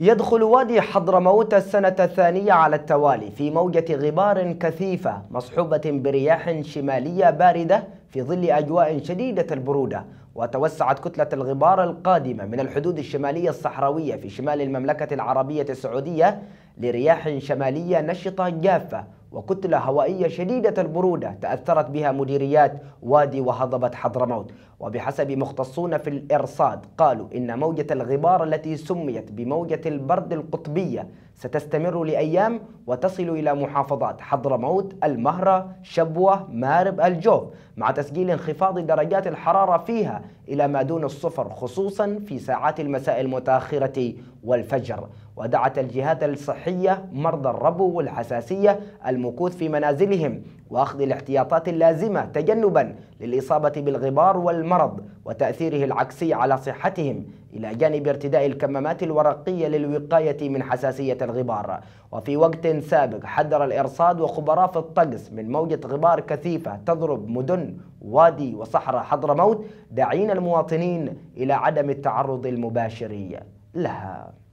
يدخل وادي حضرموت السنة الثانية على التوالي في موجة غبار كثيفة مصحوبة برياح شمالية باردة في ظل أجواء شديدة البرودة وتوسعت كتلة الغبار القادمة من الحدود الشمالية الصحراوية في شمال المملكة العربية السعودية لرياح شمالية نشطة جافة وكتلة هوائية شديدة البرودة تأثرت بها مديريات وادي وهضبة حضرموت وبحسب مختصون في الإرصاد قالوا إن موجة الغبار التي سميت بموجة البرد القطبية ستستمر لأيام وتصل إلى محافظات حضرموت المهرة شبوة مارب الجوف مع تسجيل انخفاض درجات الحرارة فيها إلى ما دون الصفر خصوصا في ساعات المساء المتأخرة والفجر ودعت الجهات الصحية مرضى الربو والحساسية المكوث في منازلهم وأخذ الاحتياطات اللازمة تجنبا للإصابة بالغبار والمرض وتأثيره العكسي على صحتهم إلى جانب ارتداء الكمامات الورقية للوقاية من حساسية الغبار وفي وقت سابق حذر الإرصاد وخبراء في الطقس من موجة غبار كثيفة تضرب مدن وادي وصحراء حضرموت داعين المواطنين إلى عدم التعرض المباشر لها